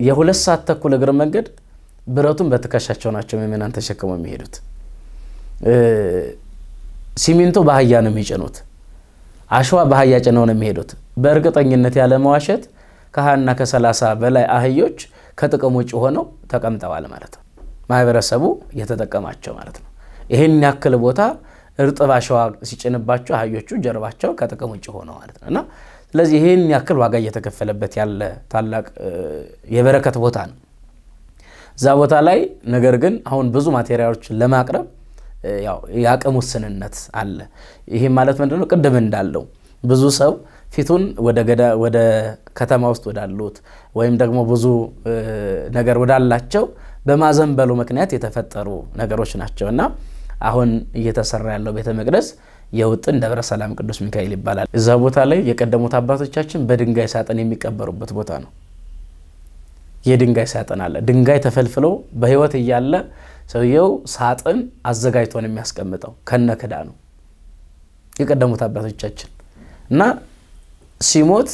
የሁለት ሰዓት ተኩል እግር መንገድ ብረቱን በትከሻቸው ናቸው ምዕመናን ተሸክመው የሚሄዱት። ሲሚንቶ በአህያ ነው የሚጭኑት። አሸዋ በአህያ ጭነው ነው የሚሄዱት። በእርግጠኝነት ያለ መዋሸት ከሀያና ከሰላሳ በላይ አህዮች ከጥቅም ውጭ ሆነው ተቀምጠዋል ማለት ነው። ማህበረሰቡ የተጠቀማቸው ማለት ነው። ይህን ያክል ቦታ እርጥብ አሸዋ ሲጭንባቸው አህዮቹ ጀርባቸው ከጥቅም ውጭ ሆነው ማለት ነው እና ስለዚህ ይህን ያክል ዋጋ እየተከፈለበት ያለ ታላቅ የበረከት ቦታ ነው። እዛ ቦታ ላይ ነገር ግን አሁን ብዙ ማቴሪያሎችን ለማቅረብ የአቅም ውስንነት አለ። ይህም ማለት ምንድነው? ቅድም እንዳለው ብዙ ሰው ፊቱን ወደ ከተማ ውስጥ ወዳሉት ወይም ደግሞ ብዙ ነገር ወዳላቸው በማዘንበሉ ምክንያት የተፈጠሩ ነገሮች ናቸው እና አሁን እየተሰራ ያለው ቤተ መቅደስ የውጥን ደብረ ሰላም ቅዱስ ሚካኤል ይባላል። እዛ ቦታ ላይ የቀደሙት አባቶቻችን በድንጋይ ሳጥን የሚቀበሩበት ቦታ ነው። የድንጋይ ሳጥን አለ። ድንጋይ ተፈልፍሎ በህይወት እያለ ሰውየው ሳጥን አዘጋጅቶ ነው የሚያስቀምጠው ከነ ነው የቀደሙት አባቶቻችን እና ሲሞት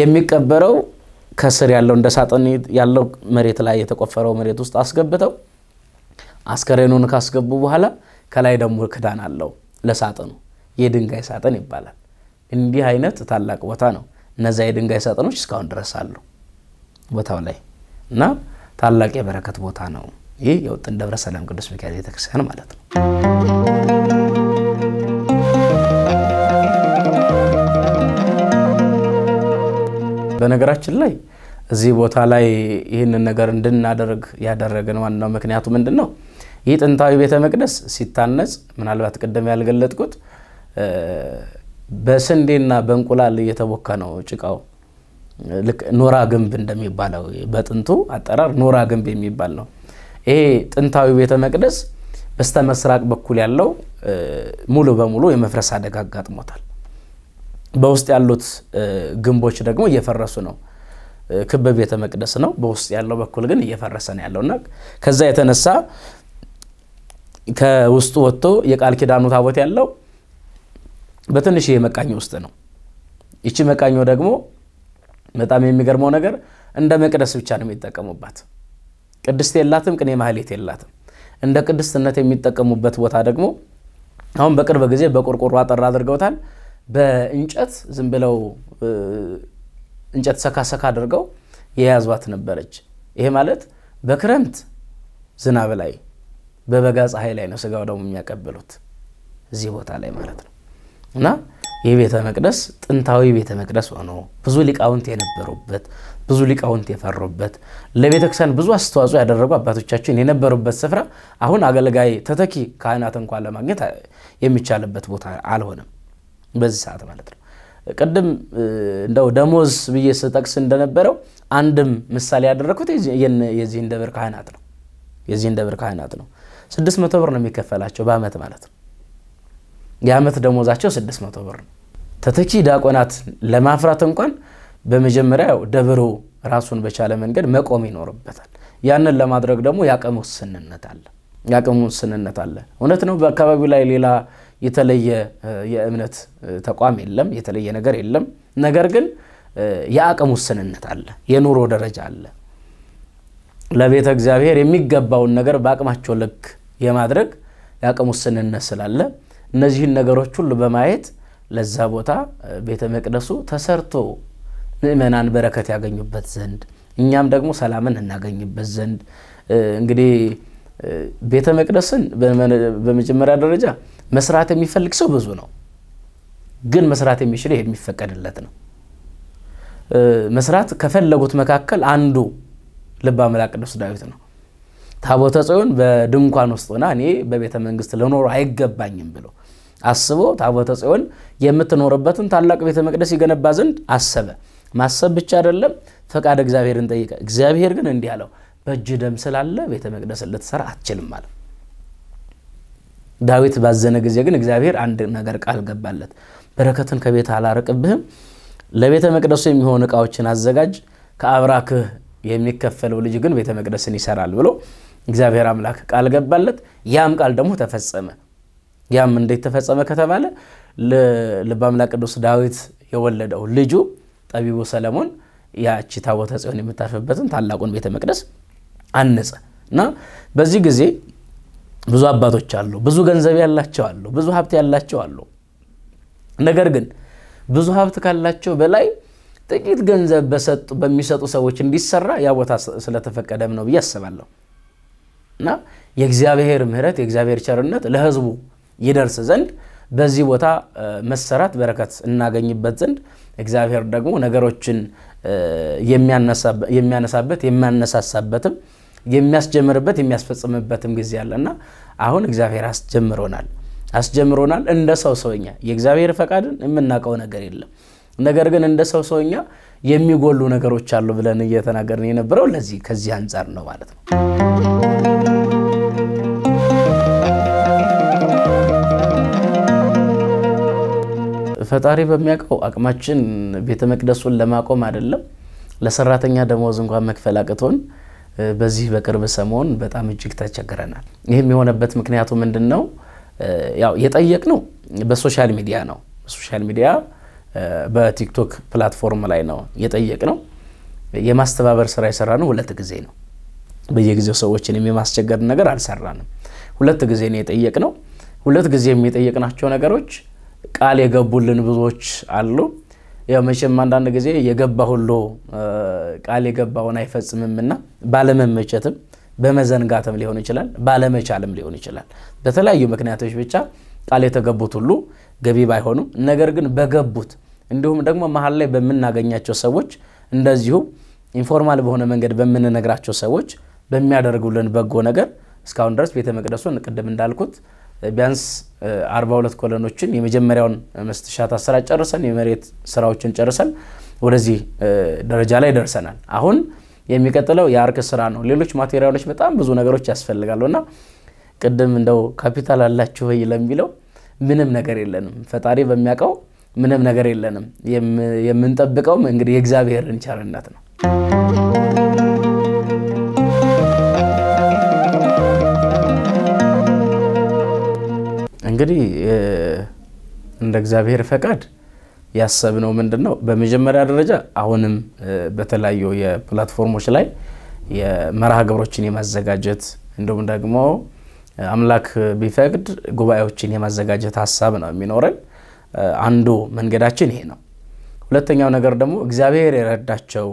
የሚቀበረው ከስር ያለው እንደ ሳጥን ያለው መሬት ላይ የተቆፈረው መሬት ውስጥ አስገብተው አስከሬኑን ካስገቡ በኋላ ከላይ ደግሞ ክዳን አለው። ለሳጥኑ የድንጋይ ሳጥን ይባላል። እንዲህ አይነት ታላቅ ቦታ ነው። እነዚያ የድንጋይ ሳጥኖች እስካሁን ድረስ አሉ ቦታው ላይ እና ታላቅ የበረከት ቦታ ነው። ይህ የውጥን ደብረ ሰላም ቅዱስ ሚካኤል ቤተክርስቲያን ማለት ነው። በነገራችን ላይ እዚህ ቦታ ላይ ይህንን ነገር እንድናደርግ ያደረግን ዋናው ምክንያቱ ምንድን ነው? ይህ ጥንታዊ ቤተ መቅደስ ሲታነጽ ምናልባት ቅድም ያልገለጥኩት በስንዴና በእንቁላል እየተቦካ ነው ጭቃው። ልክ ኖራ ግንብ እንደሚባለው በጥንቱ አጠራር ኖራ ግንብ የሚባል ነው። ይሄ ጥንታዊ ቤተ መቅደስ በስተ መስራቅ በኩል ያለው ሙሉ በሙሉ የመፍረስ አደጋ አጋጥሞታል። በውስጥ ያሉት ግንቦች ደግሞ እየፈረሱ ነው። ክብ ቤተ መቅደስ ነው። በውስጥ ያለው በኩል ግን እየፈረሰ ነው ያለውና ከዛ የተነሳ ከውስጡ ወጥቶ የቃል ኪዳኑ ታቦት ያለው በትንሽ መቃኝ ውስጥ ነው። ይቺ መቃኞ ደግሞ በጣም የሚገርመው ነገር እንደ መቅደስ ብቻ ነው የሚጠቀሙባት። ቅድስት የላትም፣ ቅኔ ማህሌት የላትም። እንደ ቅድስትነት የሚጠቀሙበት ቦታ ደግሞ አሁን በቅርብ ጊዜ በቆርቆሮ አጠር አድርገውታል። በእንጨት ዝም ብለው እንጨት ሰካሰካ አድርገው የያዟት ነበረች። ይሄ ማለት በክረምት ዝናብ ላይ በበጋ ፀሐይ ላይ ነው ስጋው ደግሞ የሚያቀብሉት እዚህ ቦታ ላይ ማለት ነው እና ይህ ቤተ መቅደስ ጥንታዊ ቤተ መቅደስ ሆኖ ብዙ ሊቃውንት የነበሩበት ብዙ ሊቃውንት የፈሩበት ለቤተክርስቲያን ብዙ አስተዋጽኦ ያደረጉ አባቶቻችን የነበሩበት ስፍራ አሁን አገልጋይ ተተኪ ካህናት እንኳን ለማግኘት የሚቻልበት ቦታ አልሆነም፣ በዚህ ሰዓት ማለት ነው። ቅድም እንደው ደሞዝ ብዬ ስጠቅስ እንደነበረው አንድም ምሳሌ ያደረግኩት የዚህን ደብር ካህናት ነው። የዚህን ደብር ካህናት ነው። ስድስት መቶ ብር ነው የሚከፈላቸው በአመት ማለት ነው። የአመት ደሞዛቸው ስድስት መቶ ብር ነው። ተተኪ ዲያቆናት ለማፍራት እንኳን በመጀመሪያ ደብሮ ራሱን በቻለ መንገድ መቆም ይኖርበታል። ያንን ለማድረግ ደግሞ የአቅም ውስንነት አለ። የአቅም ውስንነት አለ። እውነት ነው። በአካባቢው ላይ ሌላ የተለየ የእምነት ተቋም የለም፣ የተለየ ነገር የለም። ነገር ግን የአቅም ውስንነት አለ፣ የኑሮ ደረጃ አለ። ለቤተ እግዚአብሔር የሚገባውን ነገር በአቅማቸው ልክ የማድረግ የአቅም ውስንነት ስላለ እነዚህን ነገሮች ሁሉ በማየት ለዛ ቦታ ቤተ መቅደሱ ተሰርቶ ምእመናን በረከት ያገኙበት ዘንድ እኛም ደግሞ ሰላምን እናገኝበት ዘንድ እንግዲህ ቤተ መቅደስን በመጀመሪያ ደረጃ መስራት የሚፈልግ ሰው ብዙ ነው። ግን መስራት የሚችል የሚፈቀድለት ነው። መስራት ከፈለጉት መካከል አንዱ ልበ አምላክ ቅዱስ ዳዊት ነው። ታቦተ ጽዮን በድንኳን ውስጥ ሆና እኔ በቤተ መንግስት ልኖር አይገባኝም ብሎ አስቦ ታቦተ ጽዮን የምትኖርበትን ታላቅ ቤተ መቅደስ ይገነባ ዘንድ አሰበ። ማሰብ ብቻ አይደለም፣ ፈቃድ እግዚአብሔርን ጠይቀ። እግዚአብሔር ግን እንዲህ አለው፣ በእጅ ደም ስላለ ቤተ መቅደስ ልትሰራ አትችልም አለ። ዳዊት ባዘነ ጊዜ ግን እግዚአብሔር አንድ ነገር ቃል ገባለት፣ በረከትን ከቤት አላርቅብህም፣ ለቤተ መቅደሱ የሚሆን እቃዎችን አዘጋጅ፣ ከአብራክህ የሚከፈለው ልጅ ግን ቤተ መቅደስን ይሰራል ብሎ እግዚአብሔር አምላክ ቃል ገባለት። ያም ቃል ደግሞ ተፈጸመ። ያም እንዴት ተፈጸመ ከተባለ ልበ አምላክ ቅዱስ ዳዊት የወለደው ልጁ ጠቢቡ ሰለሞን ያቺ ታቦተ ጽዮን የምታርፍበትን ታላቁን ቤተ መቅደስ አነጸ እና በዚህ ጊዜ ብዙ አባቶች አሉ፣ ብዙ ገንዘብ ያላቸው አሉ፣ ብዙ ሀብት ያላቸው አሉ። ነገር ግን ብዙ ሀብት ካላቸው በላይ ጥቂት ገንዘብ በሚሰጡ ሰዎች እንዲሰራ ያ ቦታ ስለተፈቀደም ነው ብዬ አስባለሁ። እና የእግዚአብሔር ምሕረት የእግዚአብሔር ቸርነት ለህዝቡ ይደርስ ዘንድ በዚህ ቦታ መሰራት በረከት እናገኝበት ዘንድ እግዚአብሔር ደግሞ ነገሮችን የሚያነሳበት የሚያነሳሳበትም የሚያስጀምርበት የሚያስፈጽምበትም ጊዜ አለና አሁን እግዚአብሔር አስጀምሮናል አስጀምሮናል እንደ ሰው ሰውኛ የእግዚአብሔር ፈቃድን የምናውቀው ነገር የለም ነገር ግን እንደ ሰው ሰውኛ የሚጎሉ ነገሮች አሉ ብለን እየተናገርን የነበረው ለዚህ ከዚህ አንጻር ነው ማለት ነው ፈጣሪ በሚያውቀው አቅማችን ቤተ መቅደሱን ለማቆም አይደለም ለሰራተኛ ደሞዝ እንኳን መክፈል አቅቶን በዚህ በቅርብ ሰሞን በጣም እጅግ ተቸግረናል። ይህም የሆነበት ምክንያቱ ምንድን ነው? ያው የጠየቅ ነው በሶሻል ሚዲያ ነው። በሶሻል ሚዲያ በቲክቶክ ፕላትፎርም ላይ ነው የጠየቅ ነው። የማስተባበር ስራ የሰራ ነው ሁለት ጊዜ ነው። በየጊዜው ሰዎችን የማስቸገር ነገር አልሰራንም። ሁለት ጊዜ ነው የጠየቅ ነው። ሁለት ጊዜ የሚጠየቅናቸው ነገሮች ቃል የገቡልን ብዙዎች አሉ። ያው መቼም አንዳንድ ጊዜ የገባ ሁሉ ቃል የገባውን አይፈጽምምና ባለመመቸትም በመዘንጋትም ሊሆን ይችላል፣ ባለመቻልም ሊሆን ይችላል። በተለያዩ ምክንያቶች ብቻ ቃል የተገቡት ሁሉ ገቢ ባይሆኑም፣ ነገር ግን በገቡት እንዲሁም ደግሞ መሀል ላይ በምናገኛቸው ሰዎች እንደዚሁ ኢንፎርማል በሆነ መንገድ በምንነግራቸው ሰዎች በሚያደርጉልን በጎ ነገር እስካሁን ድረስ ቤተ መቅደሱን ቅድም እንዳልኩት ቢያንስ አርባ ሁለት ኮለኖችን የመጀመሪያውን መስትሻት አሰራጭ ጨርሰን የመሬት ስራዎችን ጨርሰን ወደዚህ ደረጃ ላይ ደርሰናል። አሁን የሚቀጥለው የአርክ ስራ ነው። ሌሎች ማቴሪያሎች በጣም ብዙ ነገሮች ያስፈልጋሉ እና ቅድም እንደው ካፒታል አላችሁ ወይ ለሚለው ምንም ነገር የለንም። ፈጣሪ በሚያውቀው ምንም ነገር የለንም። የምንጠብቀውም እንግዲህ የእግዚአብሔርን ቸርነት ነው። እንግዲህ እንደ እግዚአብሔር ፈቃድ ያሰብነው ምንድን ነው? በመጀመሪያ ደረጃ አሁንም በተለያዩ የፕላትፎርሞች ላይ የመርሃ ግብሮችን የማዘጋጀት እንዲሁም ደግሞ አምላክ ቢፈቅድ ጉባኤዎችን የማዘጋጀት ሀሳብ ነው የሚኖረን። አንዱ መንገዳችን ይሄ ነው። ሁለተኛው ነገር ደግሞ እግዚአብሔር የረዳቸው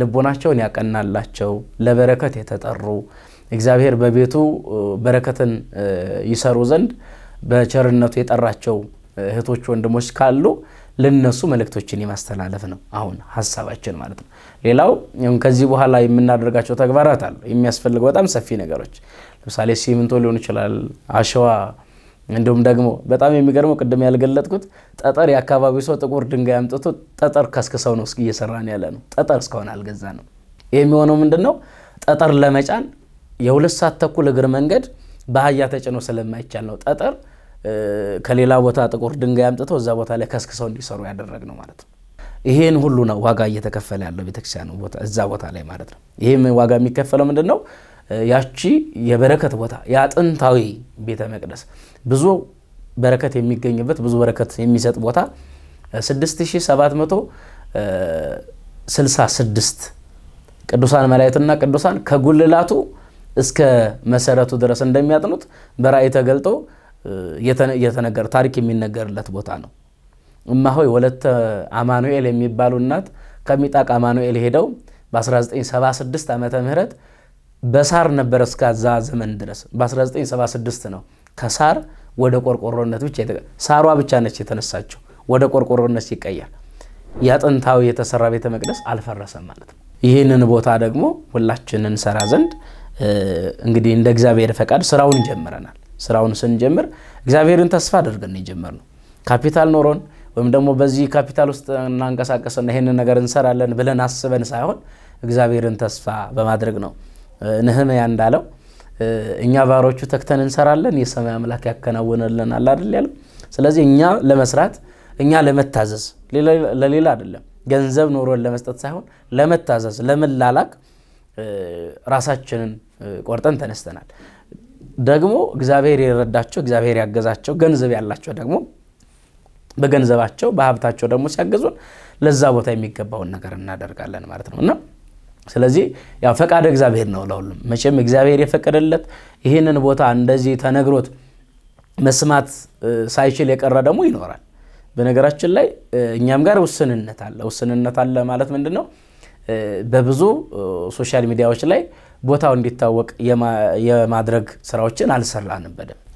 ልቦናቸውን ያቀናላቸው ለበረከት የተጠሩ እግዚአብሔር በቤቱ በረከትን ይሰሩ ዘንድ በቸርነቱ የጠራቸው እህቶች ወንድሞች ካሉ ለነሱ መልእክቶችን የማስተላለፍ ነው አሁን ሀሳባችን ማለት ነው። ሌላው ከዚህ በኋላ የምናደርጋቸው ተግባራት አሉ። የሚያስፈልገው በጣም ሰፊ ነገሮች፣ ለምሳሌ ሲሚንቶ ሊሆን ይችላል፣ አሸዋ እንዲሁም ደግሞ በጣም የሚገርመው ቅድም ያልገለጥኩት ጠጠር የአካባቢው ሰው ጥቁር ድንጋይ አምጥቶ ጠጠር ከስክሰው ነው እየሰራን ያለ ነው። ጠጠር እስካሁን አልገዛ ነው። የሚሆነው ምንድን ነው? ጠጠር ለመጫን የሁለት ሰዓት ተኩል እግር መንገድ በአህያ ተጭኖ ስለማይቻል ነው ጠጠር ከሌላ ቦታ ጥቁር ድንጋይ አምጥተው እዛ ቦታ ላይ ከስክሰው እንዲሰሩ ያደረግ ነው ማለት ነው። ይሄን ሁሉ ነው ዋጋ እየተከፈለ ያለው ቤተክርስቲያኑ እዛ ቦታ ላይ ማለት ነው። ይህም ዋጋ የሚከፈለው ምንድን ነው? ያቺ የበረከት ቦታ ያ ጥንታዊ ቤተ መቅደስ ብዙ በረከት የሚገኝበት ብዙ በረከት የሚሰጥ ቦታ 6766 ቅዱሳን መላእክትና ቅዱሳን ከጉልላቱ እስከ መሰረቱ ድረስ እንደሚያጥኑት በራእይ ተገልጦ የተነገረ ታሪክ የሚነገርለት ቦታ ነው። እማሆይ ወለተ አማኑኤል የሚባሉ እናት ከሚጣቅ አማኑኤል ሄደው በ1976 ዓመተ ምህረት በሳር ነበር እስከዛ ዘመን ድረስ በ1976 ነው ከሳር ወደ ቆርቆሮነት ብቻ ሳሯ ብቻ ነች የተነሳችው። ወደ ቆርቆሮነት ሲቀየር ያ ጥንታዊ የተሰራ ቤተ መቅደስ አልፈረሰም ማለት ነው። ይህንን ቦታ ደግሞ ሁላችን እንሰራ ዘንድ እንግዲህ እንደ እግዚአብሔር ፈቃድ ስራውን ጀምረናል። ስራውን ስንጀምር እግዚአብሔርን ተስፋ አድርገን የጀመርነው ካፒታል ኖሮን ወይም ደግሞ በዚህ ካፒታል ውስጥ እናንቀሳቀስና ይህንን ነገር እንሰራለን ብለን አስበን ሳይሆን እግዚአብሔርን ተስፋ በማድረግ ነው። ነህምያ እንዳለው እኛ ባሮቹ ተክተን እንሰራለን፣ የሰማይ አምላክ ያከናውንልናል አይደል ያለው። ስለዚህ እኛ ለመስራት እኛ ለመታዘዝ ለሌላ አይደለም፣ ገንዘብ ኖሮን ለመስጠት ሳይሆን ለመታዘዝ፣ ለመላላክ ራሳችንን ቆርጠን ተነስተናል። ደግሞ እግዚአብሔር የረዳቸው እግዚአብሔር ያገዛቸው ገንዘብ ያላቸው ደግሞ በገንዘባቸው በሀብታቸው ደግሞ ሲያገዙን ለዛ ቦታ የሚገባውን ነገር እናደርጋለን ማለት ነው እና ስለዚህ ያው ፈቃደ እግዚአብሔር ነው ለሁሉም። መቼም እግዚአብሔር የፈቀደለት ይህንን ቦታ እንደዚህ ተነግሮት መስማት ሳይችል የቀረ ደግሞ ይኖራል። በነገራችን ላይ እኛም ጋር ውስንነት አለ። ውስንነት አለ ማለት ምንድን ነው? በብዙ ሶሻል ሚዲያዎች ላይ ቦታው እንዲታወቅ የማድረግ ስራዎችን አልሰራንም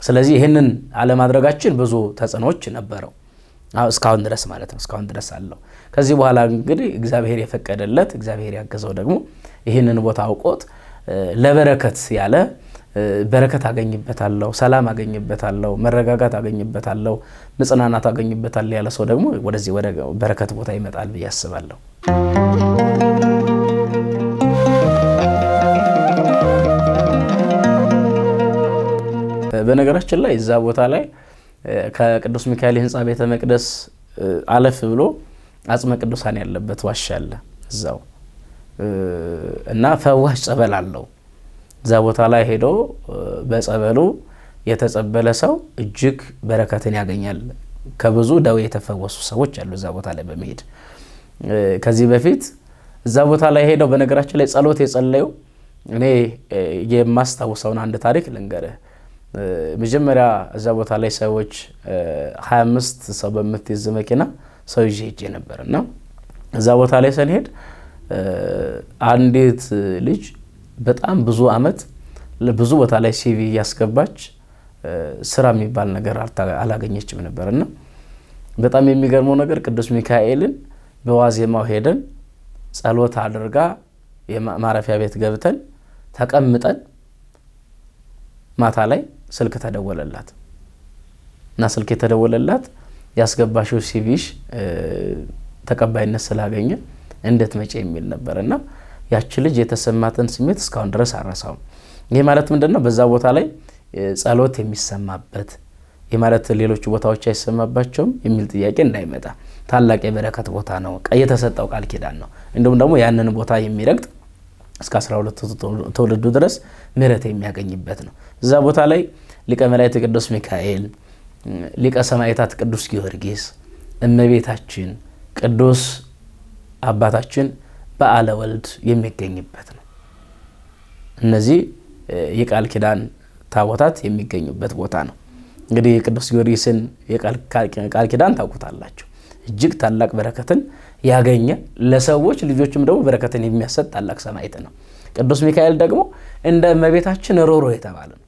ስለዚህ ይህንን አለማድረጋችን ብዙ ተጽዕኖዎች ነበረው እስካሁን ድረስ ማለት ነው። እስካሁን ድረስ አለው። ከዚህ በኋላ እንግዲህ እግዚአብሔር የፈቀደለት እግዚአብሔር ያገዘው ደግሞ ይህንን ቦታ አውቆት ለበረከት ያለ በረከት አገኝበታለሁ፣ ሰላም አገኝበታለሁ፣ መረጋጋት አገኝበታለሁ፣ መጽናናት አገኝበታለሁ ያለ ሰው ደግሞ ወደዚህ ወደ በረከት ቦታ ይመጣል ብዬ አስባለሁ። በነገራችን ላይ እዛ ቦታ ላይ ከቅዱስ ሚካኤል ህንፃ ቤተ መቅደስ አለፍ ብሎ አጽመ ቅዱሳን ያለበት ዋሻ አለ እዛው እና ፈዋሽ ጸበል አለው። እዛ ቦታ ላይ ሄዶ በጸበሉ የተጸበለ ሰው እጅግ በረከትን ያገኛል። ከብዙ ደዌ የተፈወሱ ሰዎች አሉ እዛ ቦታ ላይ በመሄድ ከዚህ በፊት እዛ ቦታ ላይ ሄደው በነገራችን ላይ ጸሎት የጸለዩ እኔ የማስታውሰውን አንድ ታሪክ ልንገርህ። መጀመሪያ እዛ ቦታ ላይ ሰዎች 25 ሰው በምትይዝ መኪና ሰው ይዤ ሄጄ ነበር እና እዛ ቦታ ላይ ስንሄድ አንዲት ልጅ በጣም ብዙ አመት ብዙ ቦታ ላይ ሲቪ እያስገባች ስራ የሚባል ነገር አላገኘችም ነበር እና በጣም የሚገርመው ነገር ቅዱስ ሚካኤልን በዋዜማው ሄደን ጸሎት አድርጋ የማረፊያ ቤት ገብተን ተቀምጠን ማታ ላይ ስልክ ተደወለላት እና ስልክ የተደወለላት ያስገባሽው ሲቪሽ ተቀባይነት ስላገኘ እንዴት መጪ የሚል ነበር እና ያቺ ልጅ የተሰማትን ስሜት እስካሁን ድረስ አረሳውም። ይህ ማለት ምንድን ነው? በዛ ቦታ ላይ ጸሎት የሚሰማበት ይህ ማለት ሌሎቹ ቦታዎች አይሰማባቸውም የሚል ጥያቄ እንዳይመጣ ታላቅ የበረከት ቦታ ነው። የተሰጠው ቃል ኪዳን ነው። እንዲሁም ደግሞ ያንን ቦታ የሚረግጥ እስከ 12 ትውልዱ ድረስ ምረት የሚያገኝበት ነው። እዛ ቦታ ላይ ሊቀ መላእክት ቅዱስ ሚካኤል፣ ሊቀ ሰማዕታት ቅዱስ ጊዮርጊስ፣ እመቤታችን፣ ቅዱስ አባታችን በዓለ ወልድ የሚገኝበት ነው። እነዚህ የቃል ኪዳን ታቦታት የሚገኙበት ቦታ ነው። እንግዲህ የቅዱስ ጊዮርጊስን የቃል ኪዳን ታውቁታላችሁ። እጅግ ታላቅ በረከትን ያገኘ ለሰዎች ልጆችም ደግሞ በረከትን የሚያሰጥ ታላቅ ሰማዕት ነው። ቅዱስ ሚካኤል ደግሞ እንደ እመቤታችን ሮሮ የተባለ ነው።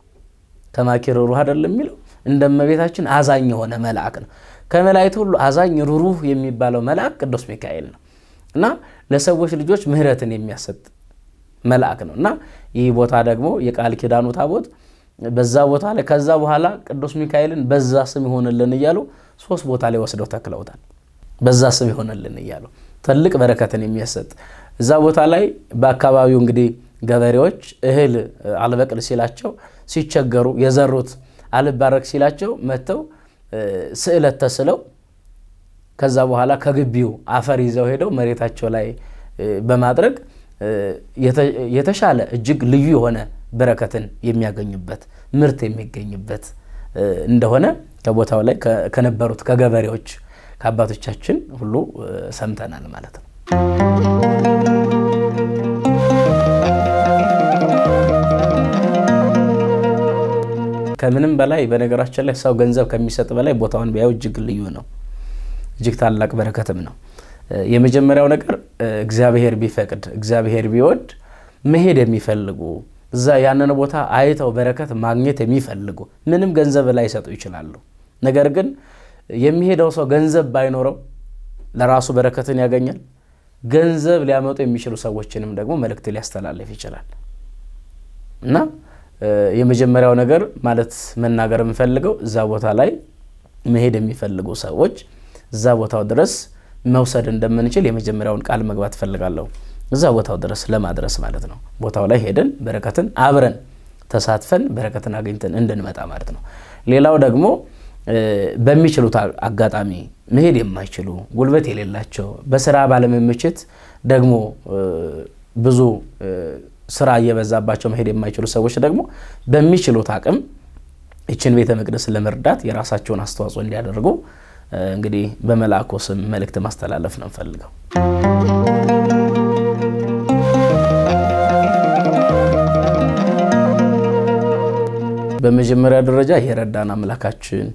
ተማኪ ሮሮ አይደለም የሚለው እንደ እመቤታችን አዛኝ የሆነ መልአክ ነው። ከመላእክት ሁሉ አዛኝ ሩሩህ የሚባለው መልአክ ቅዱስ ሚካኤል ነው እና ለሰዎች ልጆች ምሕረትን የሚያሰጥ መልአክ ነው እና ይህ ቦታ ደግሞ የቃል ኪዳኑ ታቦት በዛ ቦታ ላይ ከዛ በኋላ ቅዱስ ሚካኤልን በዛ ስም ይሆንልን እያሉ ሶስት ቦታ ላይ ወስደው ተክለውታል። በዛ ስም ይሆነልን እያሉ ትልቅ በረከትን የሚያሰጥ እዛ ቦታ ላይ በአካባቢው እንግዲህ ገበሬዎች እህል አልበቅል ሲላቸው ሲቸገሩ የዘሩት አልባረክ ሲላቸው መጥተው ስዕለት ተስለው ከዛ በኋላ ከግቢው አፈር ይዘው ሄደው መሬታቸው ላይ በማድረግ የተሻለ እጅግ ልዩ የሆነ በረከትን የሚያገኙበት ምርት የሚገኝበት እንደሆነ ከቦታው ላይ ከነበሩት ከገበሬዎች ከአባቶቻችን ሁሉ ሰምተናል ማለት ነው። ከምንም በላይ በነገራችን ላይ ሰው ገንዘብ ከሚሰጥ በላይ ቦታውን ቢያየው እጅግ ልዩ ነው። እጅግ ታላቅ በረከትም ነው። የመጀመሪያው ነገር እግዚአብሔር ቢፈቅድ እግዚአብሔር ቢወድ መሄድ የሚፈልጉ እዛ ያንን ቦታ አይተው በረከት ማግኘት የሚፈልጉ ምንም ገንዘብ ላይ ይሰጡ ይችላሉ። ነገር ግን የሚሄደው ሰው ገንዘብ ባይኖረው ለራሱ በረከትን ያገኛል። ገንዘብ ሊያመጡ የሚችሉ ሰዎችንም ደግሞ መልእክት ሊያስተላልፍ ይችላል እና የመጀመሪያው ነገር ማለት መናገር የምፈልገው እዛ ቦታ ላይ መሄድ የሚፈልጉ ሰዎች እዛ ቦታው ድረስ መውሰድ እንደምንችል የመጀመሪያውን ቃል መግባት ፈልጋለሁ። እዛ ቦታው ድረስ ለማድረስ ማለት ነው። ቦታው ላይ ሄደን በረከትን አብረን ተሳትፈን በረከትን አግኝተን እንድንመጣ ማለት ነው። ሌላው ደግሞ በሚችሉት አጋጣሚ መሄድ የማይችሉ ጉልበት የሌላቸው በስራ ባለመመቸት ደግሞ ብዙ ስራ እየበዛባቸው መሄድ የማይችሉ ሰዎች ደግሞ በሚችሉት አቅም ይችን ቤተ መቅደስ ለመርዳት የራሳቸውን አስተዋጽኦ እንዲያደርጉ እንግዲህ በመልአኩ ስም መልእክት ማስተላለፍ ነው ፈልገው። በመጀመሪያ ደረጃ የረዳን አምላካችን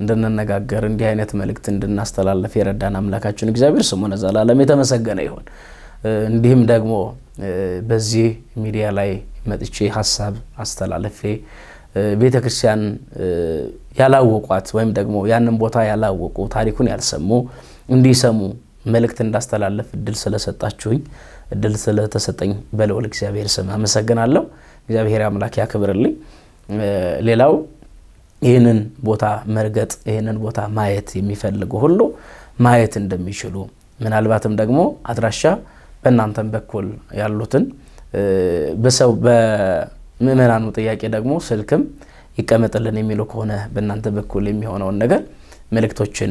እንድንነጋገር እንዲህ አይነት መልእክት እንድናስተላለፍ የረዳን አምላካችን እግዚአብሔር ስሙ ለዘላለም የተመሰገነ ይሁን። እንዲህም ደግሞ በዚህ ሚዲያ ላይ መጥቼ ሀሳብ አስተላልፌ ቤተ ክርስቲያን ያላወቋት ወይም ደግሞ ያንን ቦታ ያላወቁ ታሪኩን ያልሰሙ እንዲሰሙ መልእክት እንዳስተላለፍ እድል ስለሰጣችሁኝ እድል ስለተሰጠኝ በልዑል እግዚአብሔር ስም አመሰግናለሁ። እግዚአብሔር አምላክ ያክብርልኝ። ሌላው ይህንን ቦታ መርገጥ ይህንን ቦታ ማየት የሚፈልጉ ሁሉ ማየት እንደሚችሉ ምናልባትም ደግሞ አድራሻ በእናንተም በኩል ያሉትን በሰው በምእመናኑ ጥያቄ ደግሞ ስልክም ይቀመጥልን የሚሉ ከሆነ በእናንተ በኩል የሚሆነውን ነገር መልእክቶችን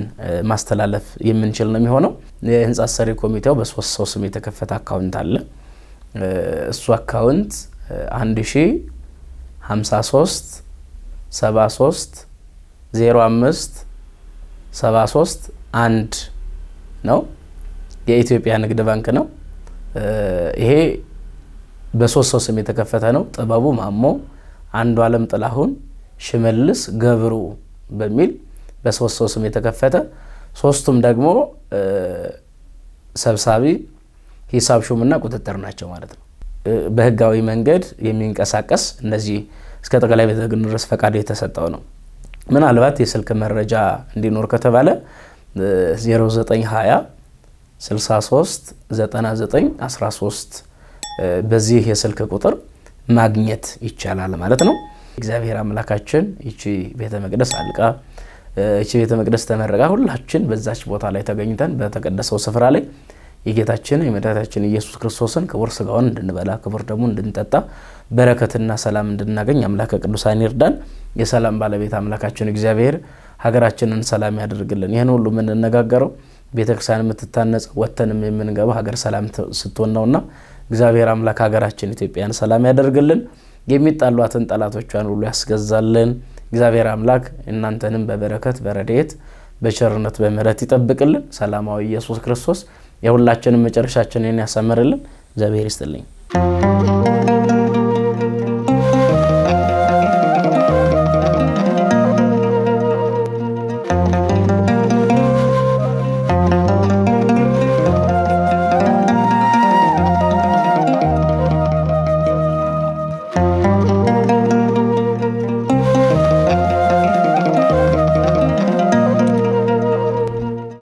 ማስተላለፍ የምንችል ነው የሚሆነው። የህንፃ ሰሪ ኮሚቴው በሶስት ሰው ስም የተከፈተ አካውንት አለ። እሱ አካውንት 1053 73 05 73 አንድ ነው። የኢትዮጵያ ንግድ ባንክ ነው። ይሄ በሶስት ሰው ስም የተከፈተ ነው። ጥበቡ ማሞ፣ አንዱ አለም ጥላሁን፣ ሽመልስ ገብሩ በሚል በሶስት ሰው ስም የተከፈተ ሶስቱም ደግሞ ሰብሳቢ፣ ሂሳብ ሹምና ቁጥጥር ናቸው ማለት ነው። በህጋዊ መንገድ የሚንቀሳቀስ እነዚህ እስከ ጠቅላይ ቤተ ድረስ ፈቃድ የተሰጠው ነው። ምናልባት የስልክ መረጃ እንዲኖር ከተባለ 0920 63 99 13 በዚህ የስልክ ቁጥር ማግኘት ይቻላል ማለት ነው። እግዚአብሔር አምላካችን ይቺ ቤተ መቅደስ አልቃ ይቺ ቤተ መቅደስ ተመረቃ ሁላችን በዛች ቦታ ላይ ተገኝተን በተቀደሰው ስፍራ ላይ የጌታችንን የመድኃኒታችን ኢየሱስ ክርስቶስን ክቡር ስጋውን እንድንበላ ክቡር ደግሞ እንድንጠጣ በረከትና ሰላም እንድናገኝ አምላከ ቅዱሳን ይርዳን። የሰላም ባለቤት አምላካችን እግዚአብሔር ሀገራችንን ሰላም ያደርግልን። ይህን ሁሉ የምንነጋገረው ቤተክርስቲያን የምትታነጽ ወተንም የምንገባ ሀገር ሰላም ስትሆን ነውና እግዚአብሔር አምላክ ሀገራችን ኢትዮጵያን ሰላም ያደርግልን፣ የሚጣሏትን ጠላቶቿን ሁሉ ያስገዛልን። እግዚአብሔር አምላክ እናንተንም በበረከት በረድኤት በቸርነት በምሕረት ይጠብቅልን። ሰላማዊ ኢየሱስ ክርስቶስ የሁላችንም መጨረሻችንን ያሳምርልን። እግዚአብሔር ይስጥልኝ።